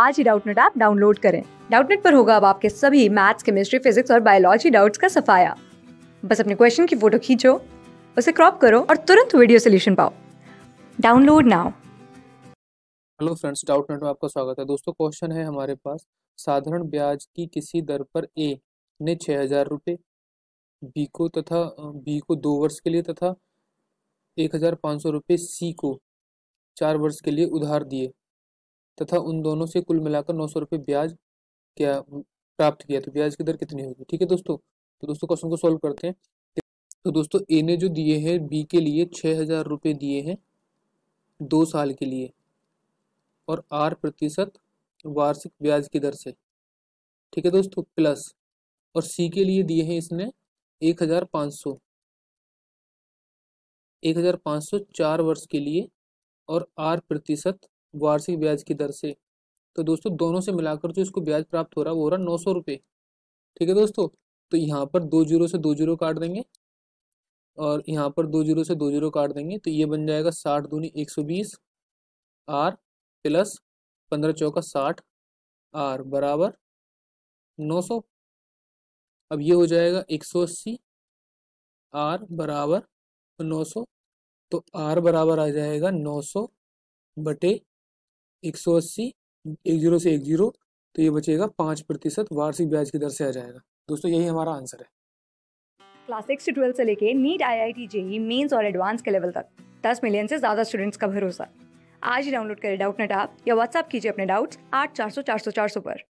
आज ही Doubtnut app download करें डाउटनेट पर होगा अब आपके सभी मैथ्स केमिस्ट्री फिजिक्स और बायोलॉजी डाउट्स का सफाया बस अपने क्वेश्चन की फोटो खींचो उसे क्रॉप करो और तुरंत वीडियो सोल्यूशन पाओ download now hello friends Doubtnut में आपका स्वागत है दोस्तों क्वेश्चन है हमारे पास साधारण ब्याज की किसी दर पर ए ने छः हजार रुपये बी को तथा बी को दो वर्ष के लिए तथा एक हजार पाँच सौ रुपये सी को चार वर्ष के लिए उधार दिए तथा उन दोनों से कुल मिलाकर नौ सौ रुपये ब्याज क्या प्राप्त किया तो ब्याज की दर कितनी होगी ठीक है दोस्तों तो दोस्तों क्वेश्चन को सॉल्व करते हैं तो दोस्तों ए ने जो दिए हैं बी के लिए छः हज़ार रुपये दिए हैं दो साल के लिए और आर प्रतिशत वार्षिक ब्याज की दर से ठीक है दोस्तों प्लस और सी के लिए दिए हैं इसने एक हज़ार पाँच सौ एक हज़ार पाँच सौ चार वर्ष के लिए और आर प्रतिशत वार्षिक ब्याज की दर से तो दोस्तों दोनों से मिलाकर जो इसको ब्याज प्राप्त हो रहा है वो हो रहा है नौ सौ रुपये ठीक है दोस्तों तो यहाँ पर दो जीरो से दो जीरो काट देंगे और यहाँ पर दो जीरो से दो जीरो काट देंगे तो ये बन जाएगा साठ दूनी एक सौ बीस आर प्लस पंद्रह चौका साठ आर बराबर नौ सौ अब ये हो जाएगा एक सौ अस्सी आर बराबर नौ सौ तो आर बराबर आ जाएगा नौ सौ बटे एक सौ अस्सी एक जीरो से एक जीरो तो ये बचेगा पाँच प्रतिशत वार्षिक ब्याज की दर से आ जाएगा दोस्तों यही हमारा आंसर है क्लास सिक्स से ट्वेल्थ से लेके NEET I I T JEE mains और एडवांस के लेवल तक दस मिलियन से ज़्यादा स्टूडेंट्स का भरोसा आज ही डाउनलोड करें डाउट नेट आप या व्हाट्सअप कीजिए अपने डाउट्स आठ चार सौ चार सौ चार सौ पर